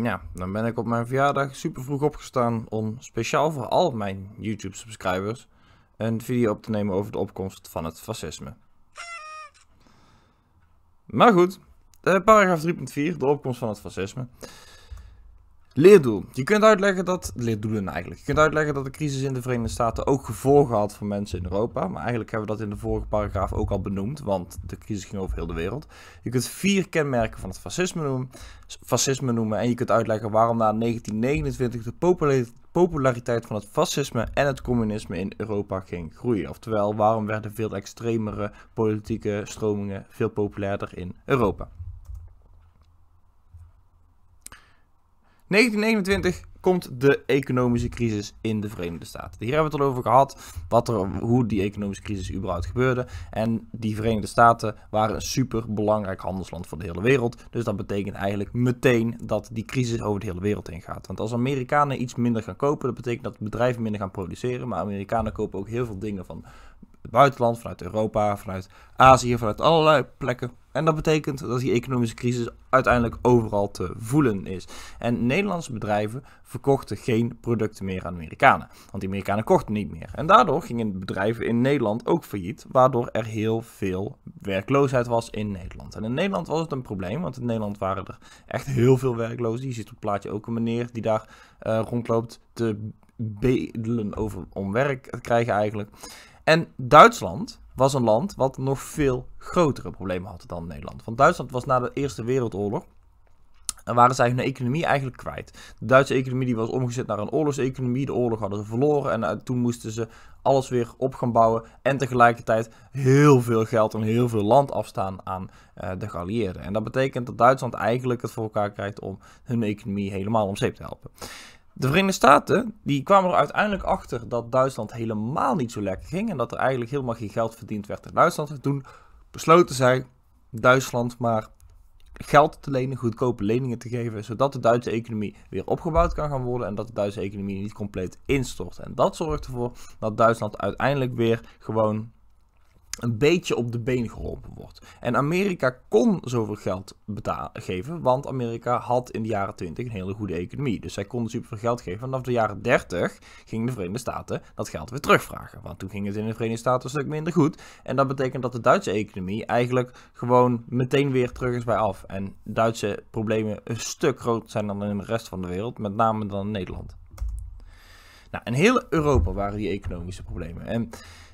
ja, dan ben ik op mijn verjaardag super vroeg opgestaan om speciaal voor al mijn YouTube-subscribers een video op te nemen over de opkomst van het fascisme. Maar goed, eh, paragraaf 3.4, de opkomst van het fascisme. Leerdoel. Je kunt uitleggen dat. Leerdoelen eigenlijk. Je kunt uitleggen dat de crisis in de Verenigde Staten ook gevolgen had voor mensen in Europa. Maar eigenlijk hebben we dat in de vorige paragraaf ook al benoemd. Want de crisis ging over heel de wereld. Je kunt vier kenmerken van het fascisme noemen. Fascisme noemen en je kunt uitleggen waarom na 1929 de populariteit van het fascisme en het communisme in Europa ging groeien. Oftewel, waarom werden veel extremere politieke stromingen veel populairder in Europa. 1929 komt de economische crisis in de Verenigde Staten. Hier hebben we het al over gehad, wat er, hoe die economische crisis überhaupt gebeurde. En die Verenigde Staten waren een super belangrijk handelsland voor de hele wereld. Dus dat betekent eigenlijk meteen dat die crisis over de hele wereld ingaat. Want als Amerikanen iets minder gaan kopen, dat betekent dat bedrijven minder gaan produceren. Maar Amerikanen kopen ook heel veel dingen van het buitenland, vanuit Europa, vanuit Azië, vanuit allerlei plekken. En dat betekent dat die economische crisis uiteindelijk overal te voelen is. En Nederlandse bedrijven verkochten geen producten meer aan Amerikanen. Want die Amerikanen kochten niet meer. En daardoor gingen bedrijven in Nederland ook failliet. Waardoor er heel veel werkloosheid was in Nederland. En in Nederland was het een probleem. Want in Nederland waren er echt heel veel werklozen. Je ziet op het plaatje ook een meneer die daar eh, rondloopt te bedelen over, om werk te krijgen eigenlijk. En Duitsland was een land wat nog veel grotere problemen had dan Nederland. Want Duitsland was na de Eerste Wereldoorlog en eh, waren zij hun economie eigenlijk kwijt. De Duitse economie die was omgezet naar een oorlogseconomie. De oorlog hadden ze verloren en eh, toen moesten ze alles weer op gaan bouwen. En tegelijkertijd heel veel geld en heel veel land afstaan aan eh, de geallieerden. En dat betekent dat Duitsland eigenlijk het voor elkaar krijgt om hun economie helemaal om zeep te helpen. De Verenigde Staten die kwamen er uiteindelijk achter dat Duitsland helemaal niet zo lekker ging en dat er eigenlijk helemaal geen geld verdiend werd in Duitsland. En toen besloten zij Duitsland maar geld te lenen, goedkope leningen te geven, zodat de Duitse economie weer opgebouwd kan gaan worden en dat de Duitse economie niet compleet instort. En dat zorgt ervoor dat Duitsland uiteindelijk weer gewoon een beetje op de been geholpen wordt. En Amerika kon zoveel geld geven, want Amerika had in de jaren 20 een hele goede economie. Dus zij konden superveel geld geven. Vanaf de jaren 30 gingen de Verenigde Staten dat geld weer terugvragen. Want toen ging het in de Verenigde Staten een stuk minder goed. En dat betekent dat de Duitse economie eigenlijk gewoon meteen weer terug is bij af. En Duitse problemen een stuk groter zijn dan in de rest van de wereld, met name dan in Nederland. Nou, in heel Europa waren die economische problemen. En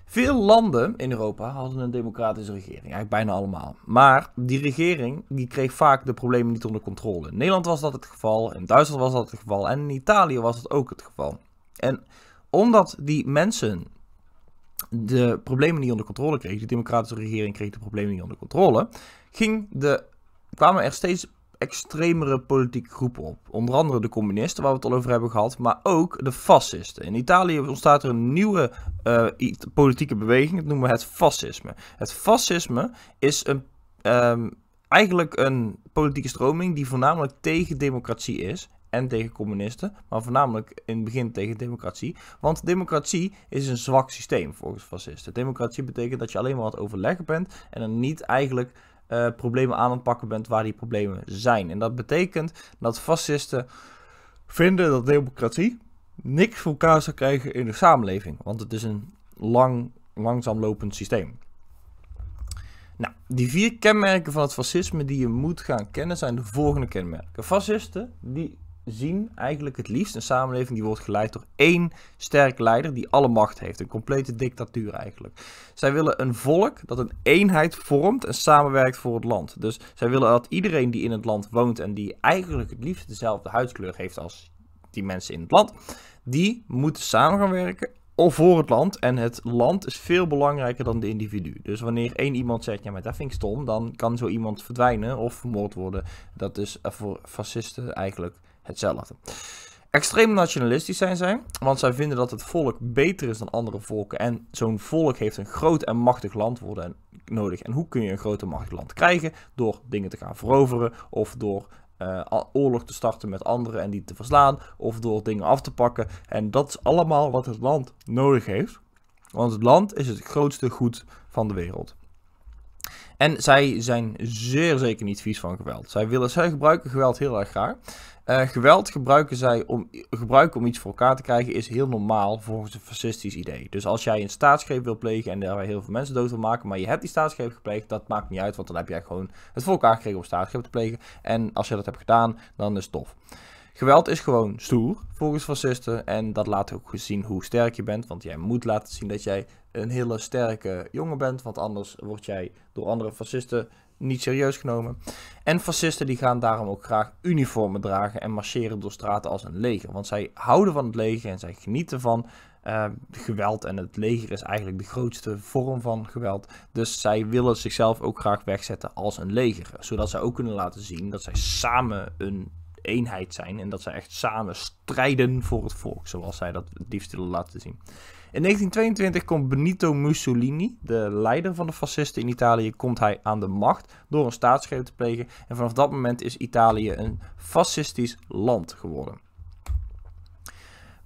veel landen in Europa hadden een democratische regering, eigenlijk bijna allemaal. Maar die regering die kreeg vaak de problemen niet onder controle. In Nederland was dat het geval, in Duitsland was dat het geval en in Italië was dat ook het geval. En omdat die mensen de problemen niet onder controle kregen, de democratische regering kreeg de problemen niet onder controle, ging de, kwamen er steeds extremere politieke groepen op. Onder andere de communisten, waar we het al over hebben gehad, maar ook de fascisten. In Italië ontstaat er een nieuwe eh, politieke beweging, dat noemen we het fascisme. Het fascisme is een, ehm, eigenlijk een politieke stroming die voornamelijk tegen democratie is en tegen communisten, maar voornamelijk in het begin tegen democratie. Want democratie is een zwak systeem volgens fascisten. Democratie betekent dat je alleen maar wat het overleggen bent en er niet eigenlijk eh, problemen aan het pakken bent waar die problemen zijn. En dat betekent dat fascisten vinden dat democratie niks voor elkaar zou krijgen in de samenleving. Want het is een lang, langzaam lopend systeem. Nou, die vier kenmerken van het fascisme die je moet gaan kennen zijn de volgende kenmerken. Fascisten die zien eigenlijk het liefst een samenleving die wordt geleid door één sterk leider die alle macht heeft. Een complete dictatuur eigenlijk. Zij willen een volk dat een eenheid vormt en samenwerkt voor het land. Dus zij willen dat iedereen die in het land woont en die eigenlijk het liefst dezelfde huidskleur heeft als die mensen in het land, die moeten samen gaan werken voor het land. En het land is veel belangrijker dan de individu. Dus wanneer één iemand zegt, ja maar dat vind ik stom, dan kan zo iemand verdwijnen of vermoord worden. Dat is voor fascisten eigenlijk hetzelfde. Extreem nationalistisch zijn zij, want zij vinden dat het volk beter is dan andere volken. En zo'n volk heeft een groot en machtig land worden nodig. En hoe kun je een groot en machtig land krijgen? Door dingen te gaan veroveren of door eh, oorlog te starten met anderen en die te verslaan. Of door dingen af te pakken. En dat is allemaal wat het land nodig heeft. Want het land is het grootste goed van de wereld. En zij zijn zeer zeker niet vies van geweld. Zij, willen, zij gebruiken geweld heel erg graag. Eh, geweld gebruiken, zij om, gebruiken om iets voor elkaar te krijgen is heel normaal volgens een fascistisch idee. Dus als jij een staatsgreep wil plegen en daar heel veel mensen dood wil maken, maar je hebt die staatsgreep gepleegd, dat maakt niet uit, want dan heb jij gewoon het voor elkaar gekregen om staatsgreep te plegen. En als je dat hebt gedaan, dan is het tof. Geweld is gewoon stoer volgens fascisten en dat laat ook zien hoe sterk je bent, want jij moet laten zien dat jij een hele sterke jongen bent, want anders word jij door andere fascisten niet serieus genomen. En fascisten die gaan daarom ook graag uniformen dragen en marcheren door straten als een leger. Want zij houden van het leger en zij genieten van ehm, geweld. En het leger is eigenlijk de grootste vorm van geweld. Dus zij willen zichzelf ook graag wegzetten als een leger. Zodat zij ook kunnen laten zien dat zij samen een eenheid zijn en dat ze echt samen strijden voor het volk, zoals zij dat het laten zien. In 1922 komt Benito Mussolini, de leider van de fascisten in Italië, komt hij aan de macht door een staatsgreep te plegen en vanaf dat moment is Italië een fascistisch land geworden.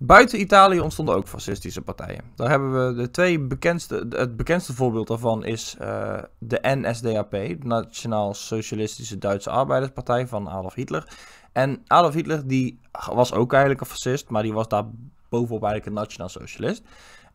Buiten Italië ontstonden ook fascistische partijen. Daar hebben we de twee bekendste, het bekendste voorbeeld daarvan is eh, de NSDAP, Nationaal Socialistische Duitse Arbeiderspartij van Adolf Hitler. En Adolf Hitler, die was ook eigenlijk een fascist, maar die was daar bovenop eigenlijk een nationaal socialist.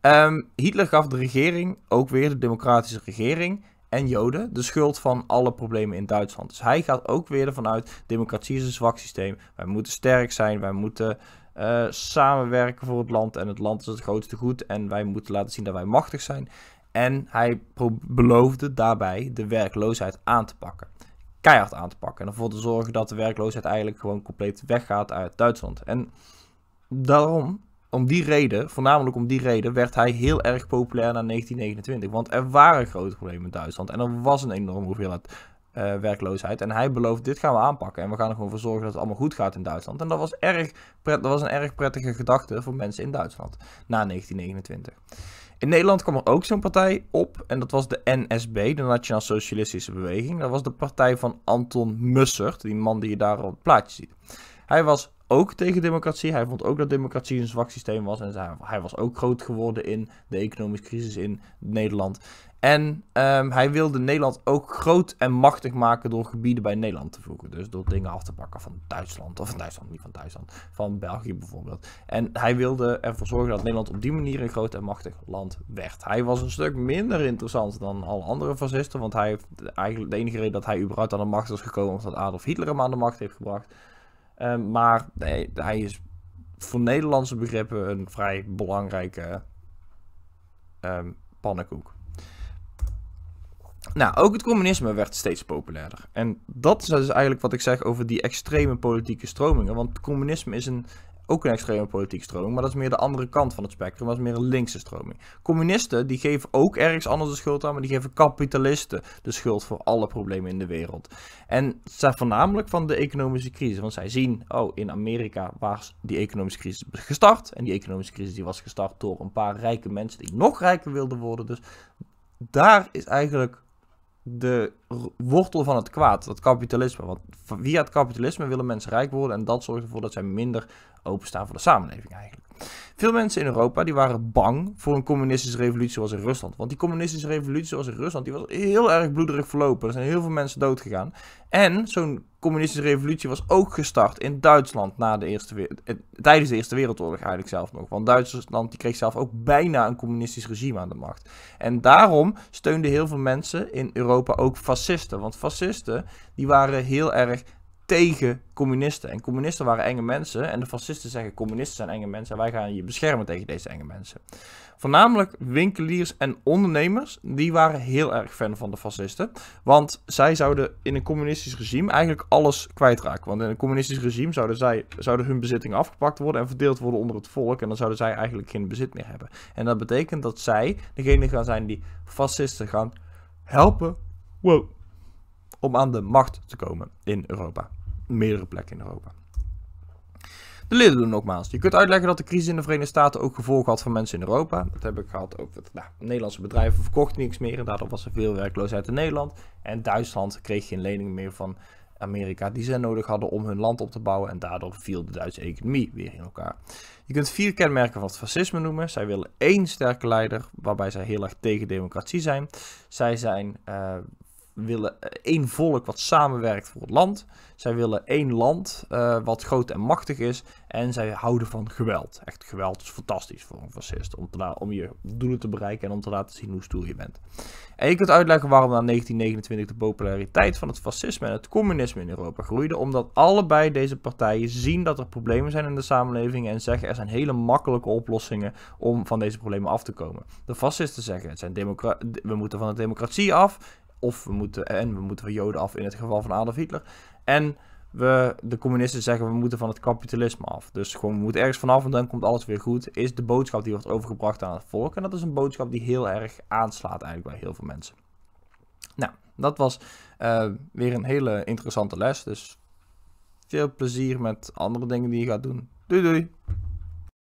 Ehm, Hitler gaf de regering, ook weer de democratische regering en Joden, de schuld van alle problemen in Duitsland. Dus hij gaat ook weer ervan uit, democratie is een zwak systeem. Wij moeten sterk zijn, wij moeten eh, samenwerken voor het land en het land is het grootste goed en wij moeten laten zien dat wij machtig zijn. En hij beloofde daarbij de werkloosheid aan te pakken keihard aan te pakken. En ervoor te zorgen dat de werkloosheid eigenlijk gewoon compleet weggaat uit Duitsland. En daarom, om die reden, voornamelijk om die reden, werd hij heel erg populair na 1929. Want er waren grote problemen in Duitsland en er was een enorme hoeveelheid eh, werkloosheid. En hij beloofde, dit gaan we aanpakken. En we gaan er gewoon voor zorgen dat het allemaal goed gaat in Duitsland. En dat was, erg pret, dat was een erg prettige gedachte voor mensen in Duitsland na 1929. In Nederland kwam er ook zo'n partij op en dat was de NSB, de Nationaal Socialistische Beweging. Dat was de partij van Anton Mussert, die man die je daar op het plaatje ziet. Hij was ook tegen democratie. Hij vond ook dat democratie een zwak systeem was. En hij was ook groot geworden in de economische crisis in Nederland. En ehm, hij wilde Nederland ook groot en machtig maken door gebieden bij Nederland te voegen. Dus door dingen af te pakken van Duitsland, of van Duitsland, niet van Duitsland, van België bijvoorbeeld. En hij wilde ervoor zorgen dat Nederland op die manier een groot en machtig land werd. Hij was een stuk minder interessant dan alle andere fascisten, want hij heeft eigenlijk de enige reden dat hij überhaupt aan de macht is gekomen, omdat Adolf Hitler hem aan de macht heeft gebracht. Ehm, maar nee, hij is voor Nederlandse begrippen een vrij belangrijke um, pannenkoek. Nou, ook het communisme werd steeds populairder. En dat is dus eigenlijk wat ik zeg over die extreme politieke stromingen. Want communisme is een, ook een extreme politieke stroming, maar dat is meer de andere kant van het spectrum. Dat is meer een linkse stroming. Communisten, die geven ook ergens anders de schuld aan, maar die geven kapitalisten de schuld voor alle problemen in de wereld. En het zijn voornamelijk van de economische crisis. Want zij zien, oh, in Amerika was die economische crisis gestart. En die economische crisis die was gestart door een paar rijke mensen die nog rijker wilden worden. Dus daar is eigenlijk de wortel van het kwaad, dat kapitalisme. Want via het kapitalisme willen mensen rijk worden en dat zorgt ervoor dat zij minder openstaan voor de samenleving eigenlijk. Veel mensen in Europa die waren bang voor een communistische revolutie zoals in Rusland. Want die communistische revolutie zoals in Rusland die was heel erg bloederig verlopen. Er zijn heel veel mensen dood gegaan. En zo'n communistische revolutie was ook gestart in Duitsland na de eerste, eh, tijdens de Eerste Wereldoorlog eigenlijk zelf nog. Want Duitsland die kreeg zelf ook bijna een communistisch regime aan de macht. En daarom steunden heel veel mensen in Europa ook fascisten. Want fascisten die waren heel erg tegen communisten. En communisten waren enge mensen. En de fascisten zeggen communisten zijn enge mensen. En wij gaan je beschermen tegen deze enge mensen. Voornamelijk winkeliers en ondernemers. Die waren heel erg fan van de fascisten. Want zij zouden in een communistisch regime eigenlijk alles kwijtraken. Want in een communistisch regime zouden, zij, zouden hun bezittingen afgepakt worden. En verdeeld worden onder het volk. En dan zouden zij eigenlijk geen bezit meer hebben. En dat betekent dat zij degene gaan zijn die fascisten gaan helpen. Wow om aan de macht te komen in Europa meerdere plekken in Europa. De leden doen nogmaals. Je kunt uitleggen dat de crisis in de Verenigde Staten ook gevolgen had voor mensen in Europa. Dat heb ik gehad ook. nou, Nederlandse bedrijven verkochten niks meer en daardoor was er veel werkloosheid in Nederland. En Duitsland kreeg geen lening meer van Amerika die ze nodig hadden om hun land op te bouwen en daardoor viel de Duitse economie weer in elkaar. Je kunt vier kenmerken van het fascisme noemen. Zij willen één sterke leider, waarbij zij heel erg tegen democratie zijn. Zij zijn eh, willen eh, één volk wat samenwerkt voor het land. Zij willen één land eh, wat groot en machtig is. En zij houden van geweld. Echt geweld is fantastisch voor een fascist. Om, te om je doelen te bereiken en om te laten zien hoe stoer je bent. En je kunt uitleggen waarom na 1929 de populariteit van het fascisme en het communisme in Europa groeide. Omdat allebei deze partijen zien dat er problemen zijn in de samenleving. En zeggen er zijn hele makkelijke oplossingen om van deze problemen af te komen. De fascisten zeggen het zijn we moeten van de democratie af of we moeten, en we moeten van Joden af in het geval van Adolf Hitler. En we, de communisten zeggen we moeten van het kapitalisme af. Dus gewoon we moeten ergens vanaf en dan komt alles weer goed. Is de boodschap die wordt overgebracht aan het volk. En dat is een boodschap die heel erg aanslaat eigenlijk bij heel veel mensen. Nou, dat was eh, weer een hele interessante les. Dus veel plezier met andere dingen die je gaat doen. Doei doei!